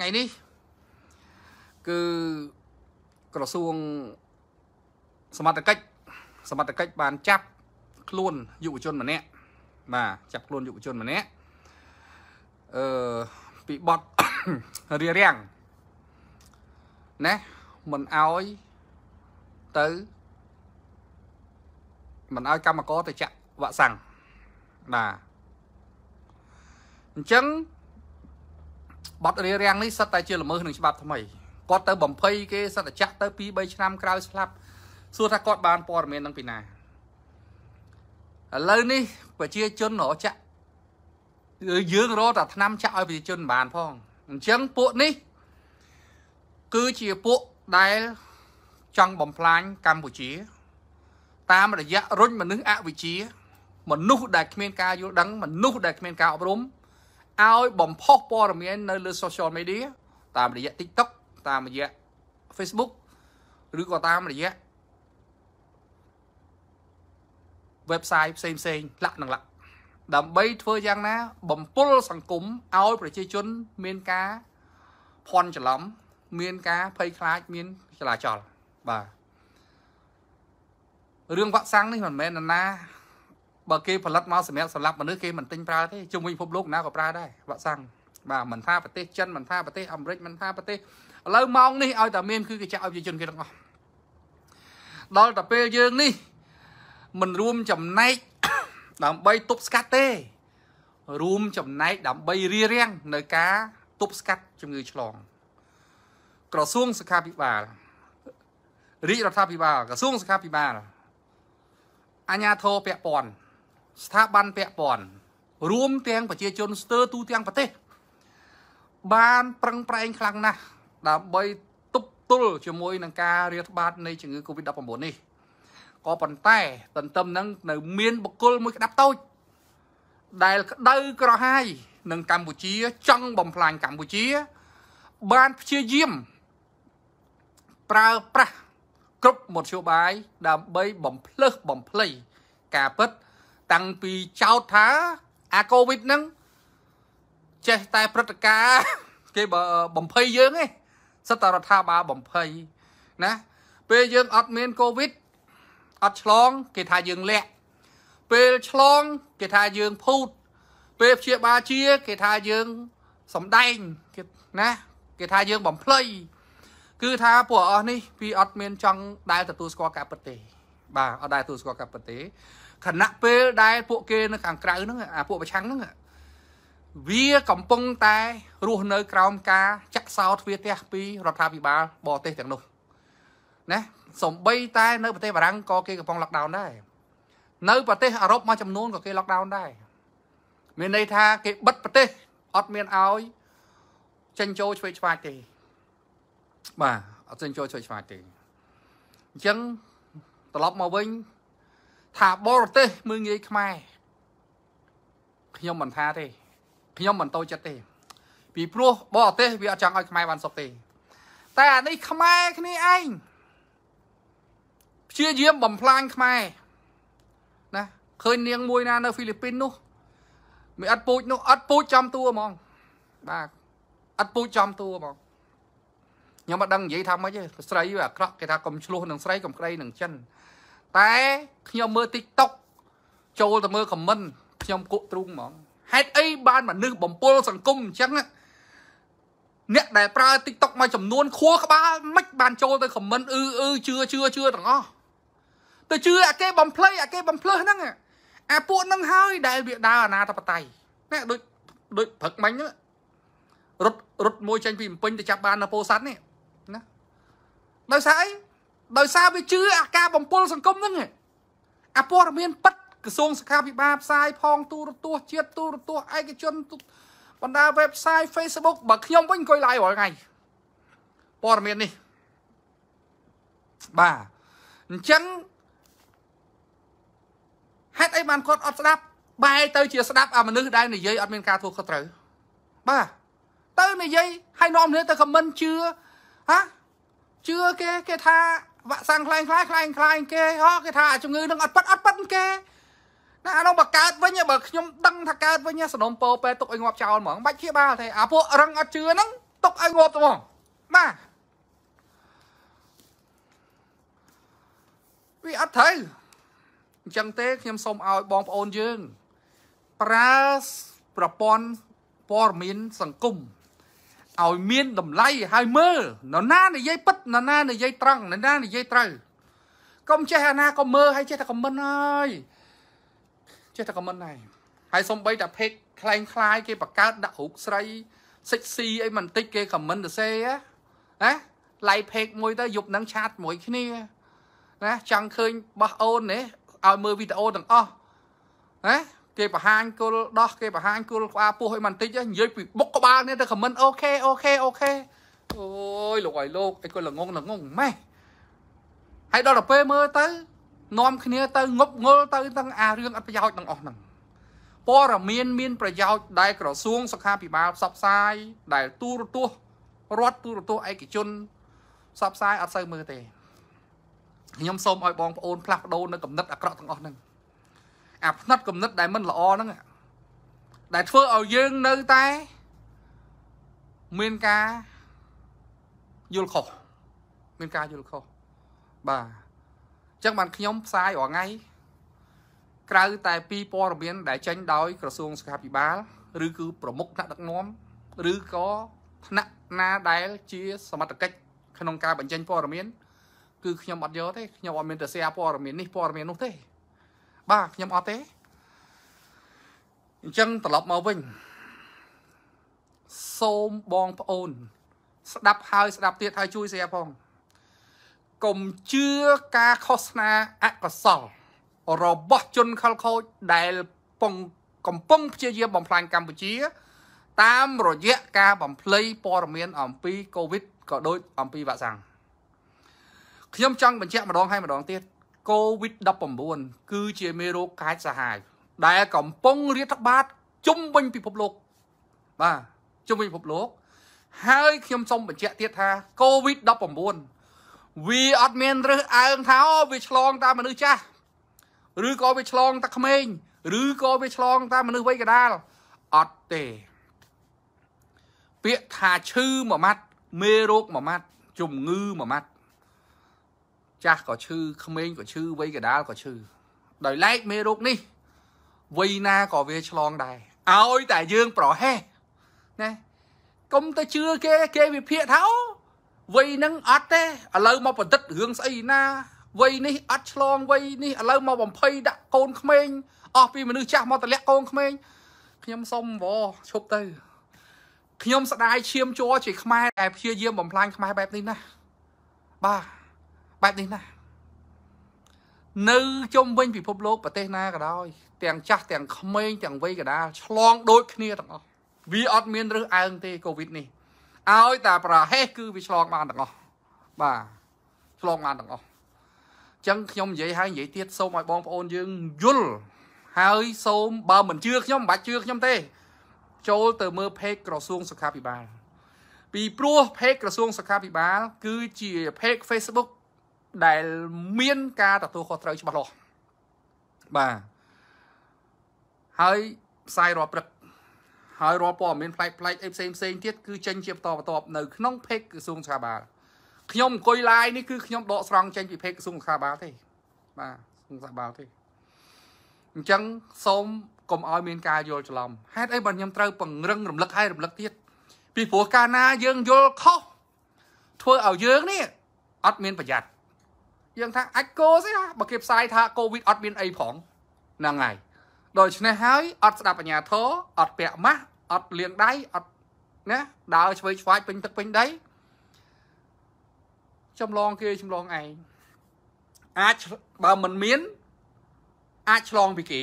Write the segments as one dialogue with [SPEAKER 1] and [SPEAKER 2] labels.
[SPEAKER 1] ថ្ងៃនេះគឺក្រសួងសមត្ថកិច្ចសមត្ថកិច្ចបានចាប់ ខ្លួនយុវជនម្នាក់បាទចាប់ខ្លួនយុវជនម្នាក់អឺពីបទរារាំងណាមិនអោយទៅមិនអោយកម្មករទៅចាក់វ៉ាក់សាំងបាទអញ្ចឹងបទរារាំងនេះសិតតែជាល្មើសនឹងច្បាប់ថ្មីគាត់ទៅបំភ័យគេសិតតែចាក់ទៅ2 3ឆ្នាំក្រោយស្លាប់សួរថាគាត់បានព័ត៌មាននឹងពីណាឥឡូវនេះប្រជាជនរកចាក់យើងរកតែឆ្នាំចាក់ឲ្យប្រជាជនបានផងអញ្ចឹងពួកនេះគឺជាពួកដែលចង់បំផ្លាញកម្ពុជា តាមរយៈរុញមនុស្សអវិជ្ជា មនុស្សដែលគ្មានការយល់ដឹងមនុស្សដែលគ្មានការអប់រំឲ្យបំផុសព័ត៌មាននៅលើ social media តាមរយៈ TikTok តាមរយៈ Facebook ឬក៏តាមរយៈ website ផ្សេងផ្សេងលក្ខនឹងលក្ខដើម្បីធ្វើយ៉ាងណាបំពុលសង្គមឲ្យប្រជាជន មានការភ័ន្តច្រឡំមានការភ័យខ្លាចមានចលាចលបាទរឿងវាក់សាំងនេះមិនមែនណាបើគេផលិតមកសម្រាប់សម្រាប់មនុស្សគេមិនទិញប្រើទេជុំវិញពិភពលោកណាក៏ប្រើដែរវ៉ាក់សាំងបាទមិនថាប្រទេសចិនមិនថាប្រទេសអាមេរិកមិនថាប្រទេសឥឡូវម៉ោងនេះឲ្យតែមានគឺគេចាក់ឲ្យប្រជាជនគេទាំងអស់ដល់តែពេលយើងនេះមិនរួមចំណែកដើម្បីទប់ស្កាត់ទេ រួមចំណែកដើម្បីរៀបរៀងនៅការទប់ស្កាត់ជំងឺឆ្លងក្រសួងសុខាភិបាលរាជរដ្ឋាភិបាលក្រសួងសុខាភិបាលអាជ្ញាធរពាក់ព័ន្ធស្ថាប័នពាក់ព័ន្ធរួមទាំង ប្រជាជនស្ទើរទូទាំងប្រទេស បានប្រឹងប្រែងខ្លាំងណាស់ដើម្បី ទប់ទល់ជាមួយនឹងការរាតត្បាតនៃជំងឺ Covid-19 នេះក៏ប៉ុន្តែទន្ទឹមនឹងនៅ មានបុគ្គលមួយក្តាប់តូចដែលក្តៅក្រហាយនឹងកម្ពុជាចង់បំផ្លាញកម្ពុជា បានព្យាយាមប្រើប្រាស់គ្រប់មធ្យោបាយដើម្បីបំភ្លឹះបំភ្លៃការពិតតាំងពីចោតថាអាកូវីដហ្នឹងចេះតែព្រឹត្តិការគេបំភ័យយើងឯងសិតតែរដ្ឋាភិបាលបំភ័យណាពេលយើងអត់មានកូវីដអត់ឆ្លង គេថាយើងលាក់ពេលឆ្លងគេថាយើងភូត ពេលព្យាបាលជា គេថាយើងសំដែងគេណា គេថាយើងបំភ្លៃគឺថាពួកអស់នេះវាអត់មាន ចង់ដែលទទួលស្គាល់ការពិតទេបាទអត់ដែលទទួលស្គាល់ការពិតទេខណៈពេលដែលពួកគេនៅខាងក្រៅហ្នឹងអាពួកប្រឆាំងហ្នឹងវាកំពុងតែរស់នៅ ក្រោម ការចាក់សោទ្វារផ្ទះពីរដ្ឋាភិបាលបរទេសទាំងនោះណាសំបីតែនៅប្រទេសបារាំងក៏គេកំពុង lockdown ដែរនៅប្រទេសអឺរ៉ុបមួយចំនួនក៏គេ lockdown ដែរមានន័យថាគេបិទប្រទេសអត់មានឲ្យចិញ្ចោឆ្វេងឆ្វាចទេបាទអត់ចិញ្ចោឆ្វេងឆ្វាចទេអញ្ចឹងត្រឡប់មកវិញថាបរទេស មើងងាយខ្មែរខ្ញុំមិនថាទេខ្ញុំមិនតូចចិត្តទេ ពីព្រោះបរទេសវាអត់ចង់ឲ្យខ្មែរបានសុខទេ តែអានេះខ្មែរគ្នាឯងព្យាយាមបំផ្លាញខ្មែរណាឃើញនាងមួយណានៅហ្វីលីពីននោះមិនអត់ពូជនោះអត់ពូជចំតួហ្មងបាទអត់ពូជចំតួហ្មងខ្ញុំមិនដឹងនិយាយថាម៉េចទេស្រីវាអាក្រក់គេថាកុំឆ្លោះនឹងស្រីកុំក្តីនឹងចិនតែខ្ញុំមើល TikTok ចូលទៅមើល comment ខ្ញុំគក់ទ្រូងហ្មង ហេតុអីបានមនុស្សបំពល់សង្គមអញ្ចឹងអ្នកដែលប្រើ TikTok មួយចំនួនខួរក្បាលមិនបានចូលទៅ comment អឺអឺជឿជឿជឿទាំងអស់ទៅជឿអាគេបំភ្លៃអាគេបំភ្លឺហ្នឹងអាពួកហ្នឹងហើយដែលវាដើរអាណាតបតៃណាដូចដូចព្រឹកមិញរត់រត់មួយចេញពីភ្នំពេញទៅចាប់បាននៅពោធិ៍សាត់នេះណាដោយសារអីដោយសារវាជឿអាការបំពល់សង្គមហ្នឹងអាព័ត៌មានប៉ັດក្រសួងសុខាភិបាលផ្សាយផងទូរទស្សន៍ជាតិទូរទស្សន៍ឯកជនបណ្ដា website Facebook បើខ្ញុំវិញអង្គុយ live រាល់ថ្ងៃព័ត៌មាននេះបាទអញ្ចឹងហេតុអីបានគាត់អត់ស្ដាប់ បែរទៅជាស្ដាប់អាមនុស្សដែលនិយាយអត់មានការធ្វើខុសត្រូវបាទទៅនិយាយឲ្យនាំគ្នាទៅខមមិនជឿហាជឿគេគេថាវ៉ាក់សាំងខ្លាំងខ្លាំងខ្លាំងខ្លាំងគេហ៎គេថាជំងឺនឹងអត់ប៉ិតអត់ប៉ិតគេណាអានោះបើកើតវិញបើខ្ញុំដឹងថាកើតវិញសនំពោពេទុកឲ្យងាប់ ចោលហ្មងបាច់ជាបាលទេអាពួករឹងអត់ជឿហ្នឹងទុកឲ្យងាប់ទៅហ្មងបាទវាអត់ត្រូវអញ្ចឹងទេខ្ញុំសូមឲ្យបងប្អូនយើងប្រើប្រព័ន្ធព័ត៌មានសង្គមឲ្យមានតម្លៃហើយមើលនរណានិយាយពិតនរណានិយាយត្រង់នរណានិយាយត្រូវកុំចេះអាណាក៏មើលហើយចេះតែខមមិនអើយចេះតែខមមិនហើយហើយសំបីតែពេកខ្លែងខ្លាយគេបង្កើតដាក់រូបស្រី សិចស៊ីអីមិនតិចគេខមមិនទៅសេណាឡៃពេកមួយទៅយប់នឹងឆាតជាមួយគ្នា ណាចង់ឃើញបោះអូននេះឲ្យមើលវីដេអូទាំងអស់ណាគេបង្ហាញគុលដោះគេបង្ហាញគុលក្បាលពោះឲ្យបន្តិចនិយាយពីបុកក្បាលនេះទៅខមមិនអូខេអូខេអូខេអូយលោកឲ្យលោកអីគាត់ល្ងងល្ងងម៉េះហើយដល់ទៅពេលមើលទៅនាំគ្នាទៅងប់ងល់ទៅទាំងអារឿងអត់ប្រយោជន៍ទាំងអស់ហ្នឹងព័ត៌មាន មាន ប្រយោជន៍ដែលក្រសួងសុខាភិបាលផ្សព្វផ្សាយដែលទូរទស្សន៍រដ្ឋទូរទស្សន៍ឯកជនផ្សព្វផ្សាយអត់សូវមើលទេខ្ញុំសូមឲ្យបងប្អូនផ្លាស់ប្ដូរនៅគំនិតអាក្រក់ទាំងអស់ហ្នឹងអាផ្នត់គំនិតដែលមិនល្អហ្នឹងដែលធ្វើឲ្យយើងនៅតែមានការយល់ខុសមានការយល់ខុសបាទអញ្ចឹងបានខ្ញុំផ្សាយរាល់ថ្ងៃក្រៅតែពីព័ត៌មាន ដែលចេញដោយក្រសួងសុខាភិបាល ឬគឺប្រមុខថ្នាក់ដឹកនាំឬក៏ថ្នាក់ណាដែល ជាសមត្ថកិច្ចក្នុងការបញ្ចេញព័ត៌មានគឺខ្ញុំអត់យកទេខ្ញុំអត់មានទៅសារព័ត៌មាននេះព័ត៌មាននោះទេបាទខ្ញុំអត់ទេអញ្ចឹងត្រឡប់មកវិញសូមបងប្អូនស្ដាប់ហើយស្ដាប់ទៀតហើយជួយស្រាផងកុំជឿការឃោសនាអកុសលរបស់ជនខលខូចដែលពងកំពុងព្យាយាមបំផ្លាញកម្ពុជា តាមរយៈការបំភ្លៃព័ត៌មាន អំពី COVID ក៏ដូច អំពីវ៉ាក់សាំងខ្ញុំចង់បញ្ជាក់ម្ដងហើយម្ដងទៀត COVID-19 គឺជាមេរោគកាចសាហាវដែលកំពុងរាតត្បាតជុំវិញពិភពលោក បាទជុំវិញពិភពលោក ហើយខ្ញុំសូមបញ្ជាក់ទៀតថា COVID-19 វាអត់មានរើសអើងថាអូវាឆ្លងតាមមនុស្សចាស់ឬក៏វាឆ្លង តាមក្មេងឬក៏វាឆ្លងតាមមនុស្សវ័យកណ្ដាលអត់ទេ ពាក្យថាឈឺមួយម៉ាត់មេរោគមួយម៉ាត់ជំងឺមួយម៉ាត់ចាស់ក៏ឈឺក្មេងក៏ឈឺវ័យកដាលក៏ឈឺដោយឡែកមេរោគនេះវ័យណាក៏វាឆ្លងដែរឲ្យតែយើងប្រហែសណាកុំទៅជឿគេគេវិភាគថាអូវ័យហ្នឹងអត់ទេឥឡូវមកបណ្ឌិតរឿងស្អីណាវ័យនេះអត់ឆ្លងវ័យនេះឥឡូវមកបំភ័យដាក់កូនក្មេងអស់ពីមនុស្សចាស់មកតម្លាក់កូនក្មេងខ្ញុំសុំវឈប់ទៅខ្ញុំស្ដាយឈាមជ័រជាខ្មែរដែលព្យាយាមបំផ្លាញខ្មែរបែបនេះណាបាទបែបនេះណានៅជុំវិញពិភពលោកប្រទេសណាក៏ដោយ ទាំងចាស់ទាំងក្មេងទាំងវ័យកដាលឆ្លងដូច គ្នាទាំងអស់វាអត់មានរើសអើងទេកូវីដនេះឲ្យតែប្រហែសគឺវាឆ្លងបានទាំងអស់បាទឆ្លងបានទាំងអស់អញ្ចឹងខ្ញុំនិយាយហើយនិយាយទៀតសូមឲ្យបងប្អូនយើងយល់ហើយសូមបើមិនជឿខ្ញុំមិនបាច់ជឿខ្ញុំទេ ចូលទៅមើល page ក្រសួងសុខាភិបាលពីព្រោះ page ក្រសួងសុខាភិបាលគឺជា page Facebook ដែលមាន ការទទួលខុសត្រូវច្បាស់លាស់បាទហើយផ្សាយរាល់ព្រឹកហើយរាល់ព័ត៌មានផ្លែកផ្លែកអីផ្សេងផ្សេងទៀតគឺចេញជាបន្តបន្ទាប់នៅក្នុងពេកក្រសួងសុខាភិបាលខ្ញុំអង្គុយឡាយនេះគឺខ្ញុំដកស្រង់ចេញពីពេកក្រសួងសុខាភិបាលទេ បាទសុខាភិបាលទេអញ្ចឹងសូមកុំឲ្យមាន ការយល់ច្រឡំហេតុអីបើខ្ញុំត្រូវពង្រឹងរំលឹកហើយរំលឹកទៀតពីព្រោះកាលណាយើងយល់ខុសធ្វើឲ្យយើងនេះអត់មាន ប្រយ័ត្នយើងថាអាចកោស្អីបើគេផ្សាយថាកូវីដអត់មានអីផងហ្នឹងហើយដូច្នេះហើយអត់ស្ដាប់អាញាធរអត់ពាក់ម៉ាស់អត់លាងដៃអត់ណាដើរឆ្វេងឆ្វាយពេញទឹកពេញដីចម្លងគេចម្លងឯងអាចបើមិនមានអាចឆ្លងពីគេ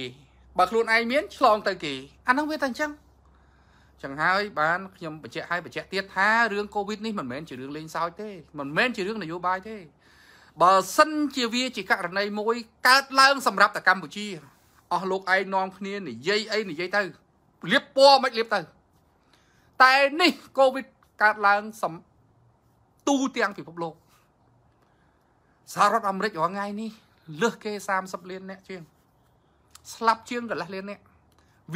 [SPEAKER 1] បើខ្លួនឯងមានឆ្លងទៅគេអាហ្នឹងវាតែអញ្ចឹងចឹងហើយបានខ្ញុំបញ្ជាក់ឲ្យបញ្ជាក់ទៀតថារឿងកូវីដនេះមិនមែនជារឿងលេងសើចទេមិនមែនជារឿងនយោបាយទេបើសិនជាវាជាករណីមួយកើតឡើងសម្រាប់តែកម្ពុជាអស់លោកឯងនាំគ្នានិយាយអីនិយាយទៅលៀបពណ៌មិនលៀបទៅតែនេះកូវីដកើតឡើងសំទូទាំងពិភពលោកសហរដ្ឋអាមេរិករងថ្ងៃនេះលើសគេ30លានអ្នកជាងស្លាប់ជាងកន្លះលានអ្នក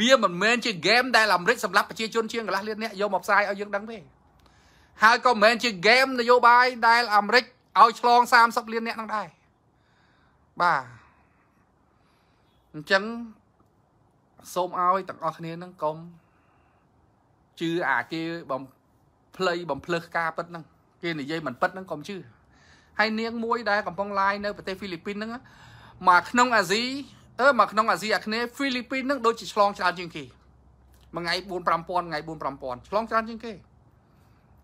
[SPEAKER 1] វាមិនមែនជាហ្គេមដែលអាមេរិកសម្រាប់ប្រជាជនជាងកន្លះលានអ្នកយកមកផ្សាយឲ្យយើងដឹងទេហើយក៏មិនមែនជាហ្គេមនយោបាយដែលអាមេរិកឲ្យឆ្លង30លានអ្នកនឹងដែរបាទអញ្ចឹងសូមឲ្យទាំងអស់គ្នានឹងកុំជឿអាគេបំភ្លៃបំភ្លឹះការពិតហ្នឹងគេនិយាយមិនពិតហ្នឹងកុំជឿហើយនាងមួយដែលកំពុងឡាយនៅប្រទេសហ្វីលីពីនហ្នឹងមកក្នុង អាស៊ីអឺមកក្នុងអាស៊ីអាគ្នេយ៍ហ្វីលីពីនហ្នឹងដូចជាឆ្លងច្រើនជាងគេមួយថ្ងៃ4 5000ថ្ងៃ4 5000ឆ្លងច្រើនជាងគេ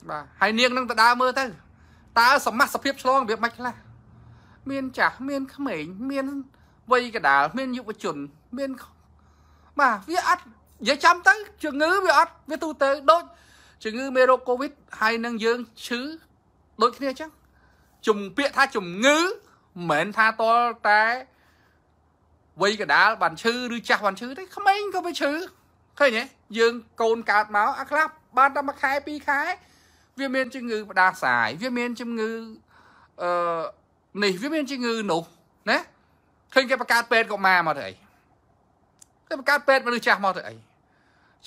[SPEAKER 1] បាទហើយនាងនឹងទៅដើរមើលទៅតើសមាសភាពឆ្លងរបៀបម៉េចខ្លះមានចាស់មានក្មេងមានវ័យកដាល មានយុវជនមានបាទវាអត់និយាយចាំទៅជំងឺវាអត់វាទូទៅដូចជំងឺមេរោគកូវីដហើយនឹងយើងឈឺដូចគ្នាអញ្ចឹងជំពាក្យថាជំងឺមិនមែនថាតលតែវ័យកដាលបានឈឺឬចាស់បានឈឺទេក្មេងក៏វាឈឺឃើញទេយើងកូនកើតមកអាខ្លះបានតែមួយខែពីរខែវាមានជំងឺផ្ដាសាយវាមានជំងឺអឺនេះវាមានជំងឺនោះណាឃើញគេបង្កើតពេទ្យកុមារមកទៅអីគេបង្កើតពេទ្យមនុស្សចាស់មកទៅអីអ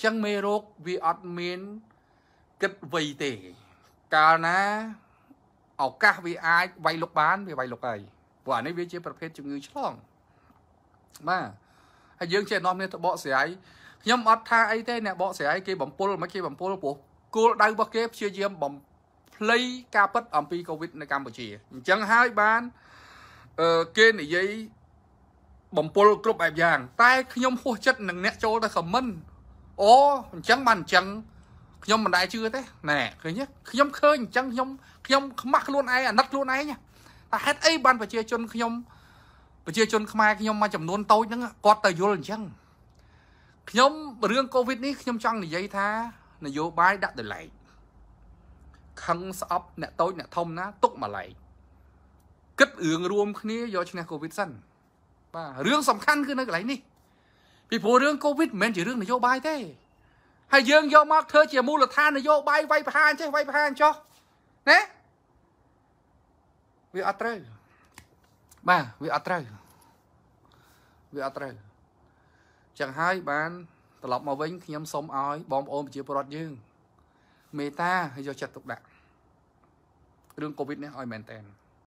[SPEAKER 1] ញ្ចឹងមេរោគវាអត់មានគិតវ័យទេកាលណាឱកាសវាអាចវាយលុកបាន វាវាយលុកហើយព្រោះអានេះវាជាប្រភេទជំងឺឆ្លងបាទហើយយើងចេះនាំគ្នាទៅបកស្រាយខ្ញុំអត់ថាអីទេអ្នកបកស្រាយគេបំពុលមិនគេបំពុលព្រោះគោលដៅរបស់គេព្យាយាមបំភ្លៃការពិត អំពី Covid នៅកម្ពុជាអញ្ចឹងហើយបានអឺគេនិយាយបំពល់គ្រប់បែបយ៉ាងតែខ្ញុំហួសចិត្តនឹងអ្នកចូលទៅ comment អូអញ្ចឹងបានអញ្ចឹងខ្ញុំមិនដែលជឿទេណែឃើញខ្ញុំឃើញអញ្ចឹងខ្ញុំខ្ញុំខ្មាស់ខ្លួនឯងអាណិតខ្លួនឯងតែហេតុអីបានប្រជាជនខ្ញុំប្រជា ជន ខ្មែរខ្ញុំមួយចំនួនតូចហ្នឹងគាត់ទៅយល់អញ្ចឹងខ្ញុំរឿងកូវីដនេះខ្ញុំចង់និយាយថានយោបាយដាក់ដលែកខឹងស្អប់អ្នកតូចអ្នកធំណាទុកមួយឡែកគិតរឿងរួមគ្នាយកឈ្នះកូវីដសិនបាទរឿងសំខាន់គឺនៅកន្លែងនេះពីព្រោះរឿងកូវីដមិនមែនជារឿងនយោបាយទេហើយយើងយកមកធ្វើជាមូលដ្ឋាននយោបាយវាយប្រហារចេះវាយប្រហារចោះណាវាអត់ត្រូវបាទវាអត់ត្រូវវាអត់ត្រូវចឹងហើយបានត្រឡប់មកវិញខ្ញុំសូមឲ្យបងប្អូនប្រជាពលរដ្ឋយើងមេត្តាយកចិត្តទុកដាក់រឿងកូវីដនេះឲ្យមែនតើ